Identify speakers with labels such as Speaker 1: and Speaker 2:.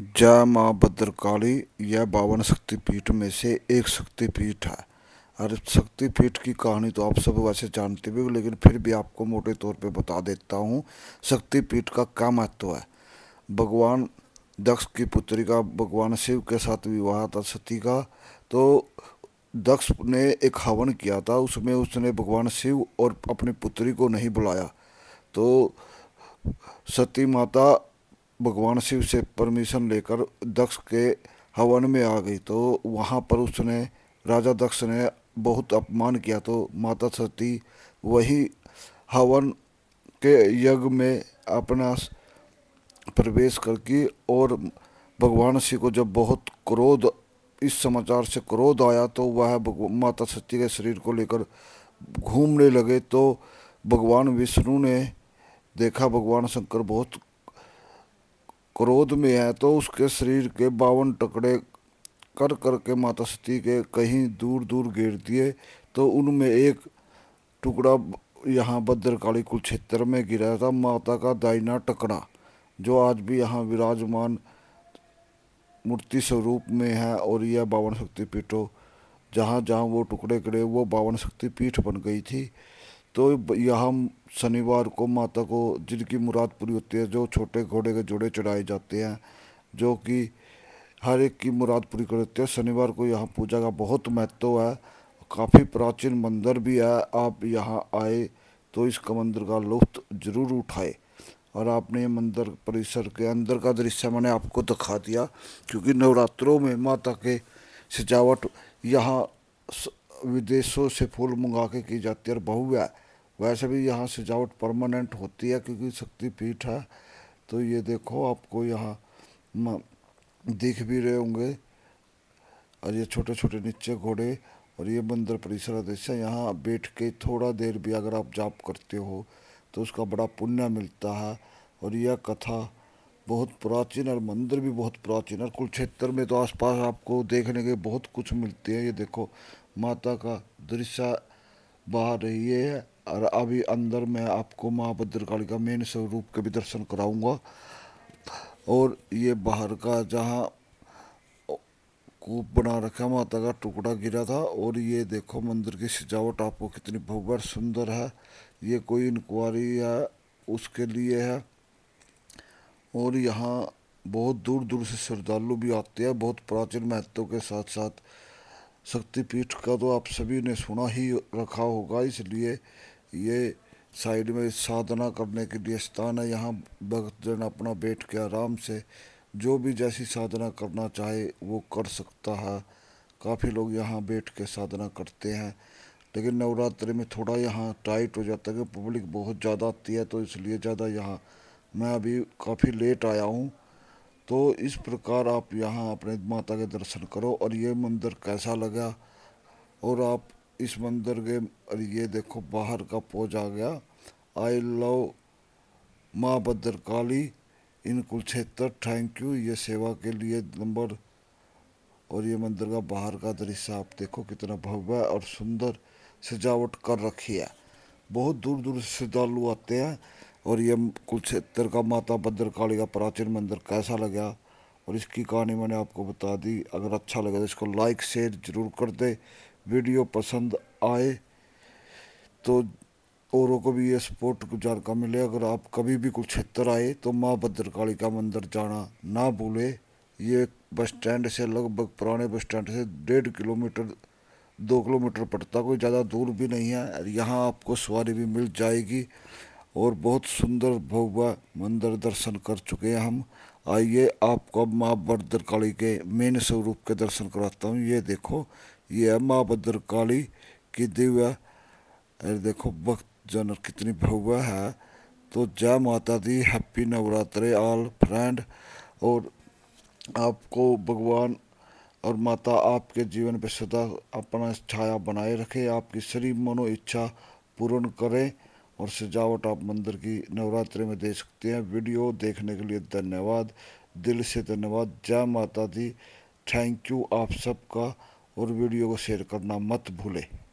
Speaker 1: जय माँ भद्रकाली यह बावन शक्तिपीठ में से एक शक्तिपीठ है और शक्तिपीठ की कहानी तो आप सब वैसे जानते भी हो लेकिन फिर भी आपको मोटे तौर पे बता देता हूँ शक्तिपीठ का क्या महत्व है भगवान दक्ष की पुत्री का भगवान शिव के साथ विवाह था सती का तो दक्ष ने एक हवन किया था उसमें उसने भगवान शिव और अपनी पुत्री को नहीं बुलाया तो सती माता भगवान शिव से परमिशन लेकर दक्ष के हवन में आ गई तो वहाँ पर उसने राजा दक्ष ने बहुत अपमान किया तो माता सती वही हवन के यज्ञ में अपना प्रवेश करके और भगवान शिव को जब बहुत क्रोध इस समाचार से क्रोध आया तो वह माता सती के शरीर को लेकर घूमने लगे तो भगवान विष्णु ने देखा भगवान शंकर बहुत क्रोध में है तो उसके शरीर के बावन टुकड़े कर कर के माता सती के कहीं दूर दूर गिर दिए तो उनमें एक टुकड़ा यहाँ भद्रकाली कुक्षेत्र में गिरा था माता का दाइना टकड़ा जो आज भी यहाँ विराजमान मूर्ति स्वरूप में है और यह बावन शक्ति पीठों जहाँ जहाँ वो टुकड़े गिरे वो बावन शक्ति पीठ बन गई थी तो यहाँ शनिवार को माता को जिनकी मुराद पूरी होती है जो छोटे घोड़े के जोड़े चढ़ाए जाते हैं जो कि हर एक की मुराद पूरी कर देते हैं शनिवार को यहाँ पूजा का बहुत महत्व है काफ़ी प्राचीन मंदिर भी है आप यहाँ आए तो इस मंदिर का लुफ्त ज़रूर उठाए और आपने मंदिर परिसर के अंदर का दृश्य मैंने आपको दिखा दिया क्योंकि नवरात्रों में माता के सजावट यहाँ विदेशों से फूल मंगा के की जाती है और बहु है वैसे भी यहाँ सजावट परमानेंट होती है क्योंकि शक्ति पीठ है तो ये देखो आपको यहाँ दिख भी रहे होंगे और ये छोटे छोटे नीचे घोड़े और ये मंदिर परिसर दृश्य यहाँ बैठ के थोड़ा देर भी अगर आप जाप करते हो तो उसका बड़ा पुण्य मिलता है और यह कथा बहुत प्राचीन और मंदिर भी बहुत प्राचीन और कुरुक्षेत्र में तो आसपास आपको देखने के बहुत कुछ मिलती है ये देखो माता का दृश्य बाहर रही है और अभी अंदर मैं आपको माँ भद्रकाली मेन स्वरूप के भी दर्शन कराऊंगा और ये बाहर का जहाँ कूप बना रखा माता का टुकड़ा गिरा था और ये देखो मंदिर की सजावट आपको कितनी भव्य सुंदर है ये कोई इंक्वायरी है उसके लिए है और यहाँ बहुत दूर दूर से श्रद्धालु भी आते हैं बहुत प्राचीन महत्व के साथ साथ शक्तिपीठ का तो आप सभी ने सुना ही रखा होगा इसलिए ये साइड में साधना करने के लिए स्थान है यहाँ भक्त जन अपना बैठ के आराम से जो भी जैसी साधना करना चाहे वो कर सकता है काफ़ी लोग यहाँ बैठ के साधना करते हैं लेकिन नवरात्रि में थोड़ा यहाँ टाइट हो जाता है कि पब्लिक बहुत ज़्यादा आती है तो इसलिए ज़्यादा यहाँ मैं अभी काफ़ी लेट आया हूँ तो इस प्रकार आप यहाँ अपने माता के दर्शन करो और ये मंदिर कैसा लगा और आप इस मंदिर के और ये देखो बाहर का पोज आ गया आई लव माँ Bhadrakali in Kurukshetra thank you ये सेवा के लिए नंबर और ये मंदिर का बाहर का दृश्य आप देखो कितना भव्य और सुंदर सजावट कर रखी है बहुत दूर दूर से श्रद्धालु आते हैं और ये कुलक्षेत्र का माता भद्रकाली का प्राचीन मंदिर कैसा लगा और इसकी कहानी मैंने आपको बता दी अगर अच्छा लगे तो इसको लाइक शेयर जरूर कर दे वीडियो पसंद आए तो औरों को भी ये सपोर्ट गुजार का मिले अगर आप कभी भी कुछ क्षेत्र आए तो माँ भद्रकाली का मंदिर जाना ना भूले ये बस स्टैंड से लगभग पुराने बस स्टैंड से डेढ़ किलोमीटर दो किलोमीटर पड़ता कोई ज़्यादा दूर भी नहीं है यहाँ आपको सवारी भी मिल जाएगी और बहुत सुंदर भगवा मंदिर दर्शन कर चुके हैं हम आइए आपको माँ भद्रकाली के मेन स्वरूप के दर्शन कराता हूँ ये देखो ये है माँ भद्रकाली की दिव्य अरे देखो वक्त जनर कितनी भव्य है तो जय माता दी हैप्पी नवरात्रे ऑल फ्रेंड और आपको भगवान और माता आपके जीवन पर सदा अपना छाया बनाए रखे आपकी सारी मनो इच्छा पूर्ण करें और सजावट आप मंदिर की नवरात्रि में दे सकते हैं वीडियो देखने के लिए धन्यवाद दिल से धन्यवाद जय माता दी थैंक यू आप सबका और वीडियो को शेयर करना मत भूलें